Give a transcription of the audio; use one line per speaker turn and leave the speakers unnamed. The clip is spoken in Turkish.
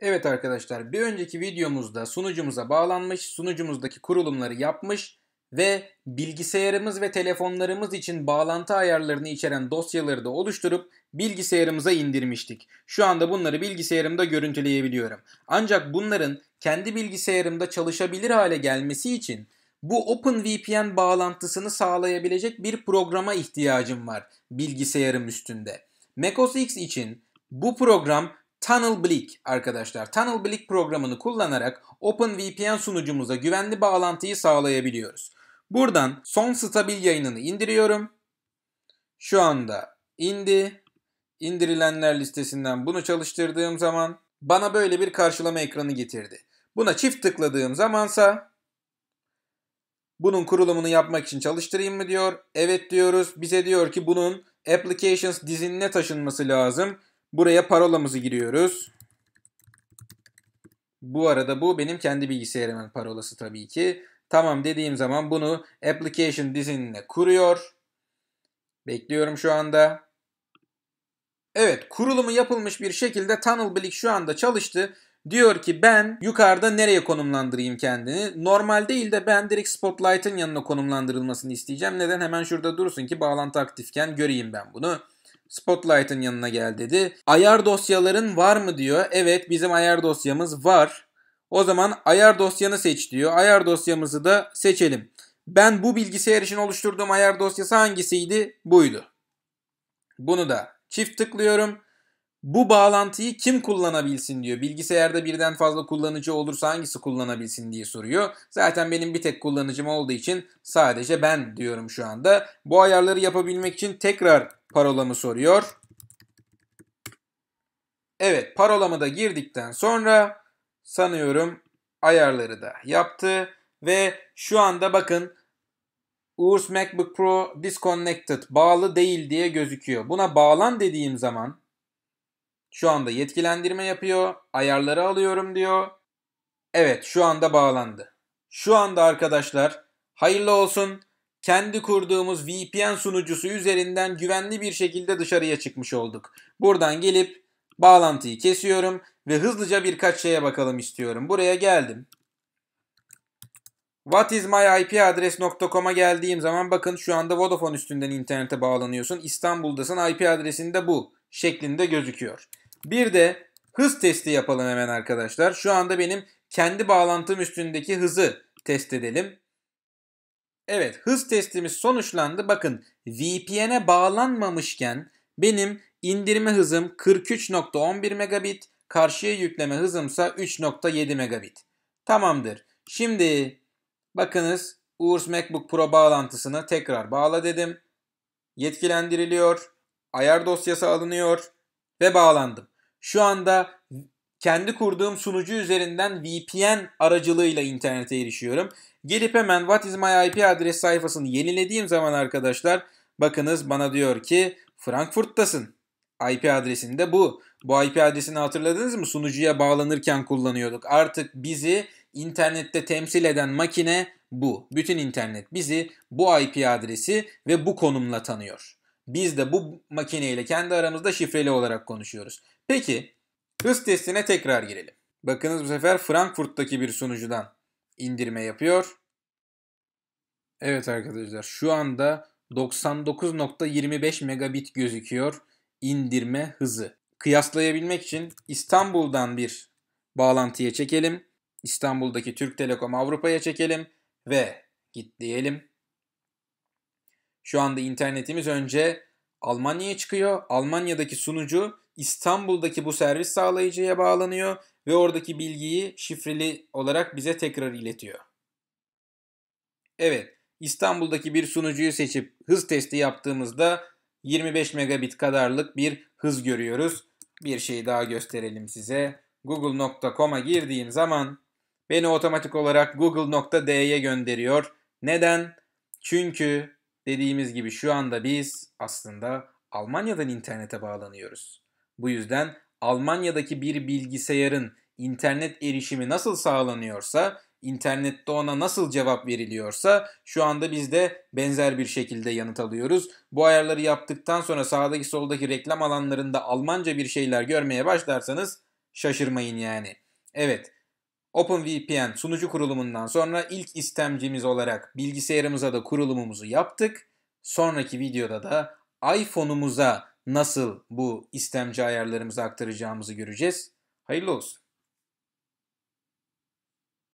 Evet arkadaşlar bir önceki videomuzda sunucumuza bağlanmış, sunucumuzdaki kurulumları yapmış ve bilgisayarımız ve telefonlarımız için bağlantı ayarlarını içeren dosyaları da oluşturup bilgisayarımıza indirmiştik. Şu anda bunları bilgisayarımda görüntüleyebiliyorum. Ancak bunların kendi bilgisayarımda çalışabilir hale gelmesi için bu OpenVPN bağlantısını sağlayabilecek bir programa ihtiyacım var bilgisayarım üstünde. macOS X için bu program Tunnel arkadaşlar. Tunnel programını kullanarak OpenVPN sunucumuza güvenli bağlantıyı sağlayabiliyoruz. Buradan son stabil yayınını indiriyorum. Şu anda indi. İndirilenler listesinden bunu çalıştırdığım zaman bana böyle bir karşılama ekranı getirdi. Buna çift tıkladığım zamansa bunun kurulumunu yapmak için çalıştırayım mı diyor. Evet diyoruz. Bize diyor ki bunun applications dizinine taşınması lazım. Buraya parolamızı giriyoruz. Bu arada bu benim kendi bilgisayarımın parolası tabii ki. Tamam dediğim zaman bunu application dizinine kuruyor. Bekliyorum şu anda. Evet kurulumu yapılmış bir şekilde Tunnelblick şu anda çalıştı. Diyor ki ben yukarıda nereye konumlandırayım kendini? Normal değil de ben direkt Spotlight'ın yanına konumlandırılmasını isteyeceğim. Neden? Hemen şurada dursun ki bağlantı aktifken göreyim ben bunu. Spotlight'ın yanına gel dedi. Ayar dosyaların var mı diyor. Evet bizim ayar dosyamız var. O zaman ayar dosyanı seç diyor. Ayar dosyamızı da seçelim. Ben bu bilgisayar için oluşturduğum ayar dosyası hangisiydi? Buydu. Bunu da çift tıklıyorum bu bağlantıyı kim kullanabilsin diyor. Bilgisayarda birden fazla kullanıcı olursa hangisi kullanabilsin diye soruyor. Zaten benim bir tek kullanıcım olduğu için sadece ben diyorum şu anda. Bu ayarları yapabilmek için tekrar parolamı soruyor. Evet parolamı da girdikten sonra sanıyorum ayarları da yaptı. Ve şu anda bakın Uğur's MacBook Pro disconnected bağlı değil diye gözüküyor. Buna bağlan dediğim zaman şu anda yetkilendirme yapıyor. Ayarları alıyorum diyor. Evet şu anda bağlandı. Şu anda arkadaşlar hayırlı olsun. Kendi kurduğumuz VPN sunucusu üzerinden güvenli bir şekilde dışarıya çıkmış olduk. Buradan gelip bağlantıyı kesiyorum ve hızlıca birkaç şeye bakalım istiyorum. Buraya geldim. whatismyipadress.com'a geldiğim zaman bakın şu anda Vodafone üstünden internete bağlanıyorsun. İstanbul'dasın IP adresinde bu şeklinde gözüküyor. Bir de hız testi yapalım hemen arkadaşlar. Şu anda benim kendi bağlantım üstündeki hızı test edelim. Evet hız testimiz sonuçlandı. Bakın VPN'e bağlanmamışken benim indirme hızım 43.11 megabit, karşıya yükleme hızımsa 3.7 megabit. Tamamdır. Şimdi bakınız Uğur's MacBook Pro bağlantısını tekrar bağla dedim. Yetkilendiriliyor, ayar dosyası alınıyor ve bağlandım. Şu anda kendi kurduğum sunucu üzerinden VPN aracılığıyla internete erişiyorum. Gelip hemen What is my IP adres sayfasını yenilediğim zaman arkadaşlar bakınız bana diyor ki Frankfurt'tasın. IP adresinde bu. Bu IP adresini hatırladınız mı? Sunucuya bağlanırken kullanıyorduk. Artık bizi internette temsil eden makine bu. Bütün internet bizi bu IP adresi ve bu konumla tanıyor. Biz de bu makineyle kendi aramızda şifreli olarak konuşuyoruz. Peki hız testine tekrar girelim. Bakınız bu sefer Frankfurt'taki bir sunucudan indirme yapıyor. Evet arkadaşlar şu anda 99.25 megabit gözüküyor indirme hızı. Kıyaslayabilmek için İstanbul'dan bir bağlantıya çekelim. İstanbul'daki Türk Telekom Avrupa'ya çekelim ve git diyelim. Şu anda internetimiz önce Almanya'ya çıkıyor. Almanya'daki sunucu İstanbul'daki bu servis sağlayıcıya bağlanıyor ve oradaki bilgiyi şifreli olarak bize tekrar iletiyor. Evet, İstanbul'daki bir sunucuyu seçip hız testi yaptığımızda 25 megabit kadarlık bir hız görüyoruz. Bir şey daha gösterelim size. Google.com'a girdiğim zaman beni otomatik olarak Google.d'ye gönderiyor. Neden? Çünkü dediğimiz gibi şu anda biz aslında Almanya'dan internete bağlanıyoruz. Bu yüzden Almanya'daki bir bilgisayarın internet erişimi nasıl sağlanıyorsa, internette ona nasıl cevap veriliyorsa şu anda biz de benzer bir şekilde yanıt alıyoruz. Bu ayarları yaptıktan sonra sağdaki soldaki reklam alanlarında Almanca bir şeyler görmeye başlarsanız şaşırmayın yani. Evet, OpenVPN sunucu kurulumundan sonra ilk istemcimiz olarak bilgisayarımıza da kurulumumuzu yaptık. Sonraki videoda da iPhone'umuza nasıl bu istemci ayarlarımızı aktaracağımızı göreceğiz. Hayırlı olsun.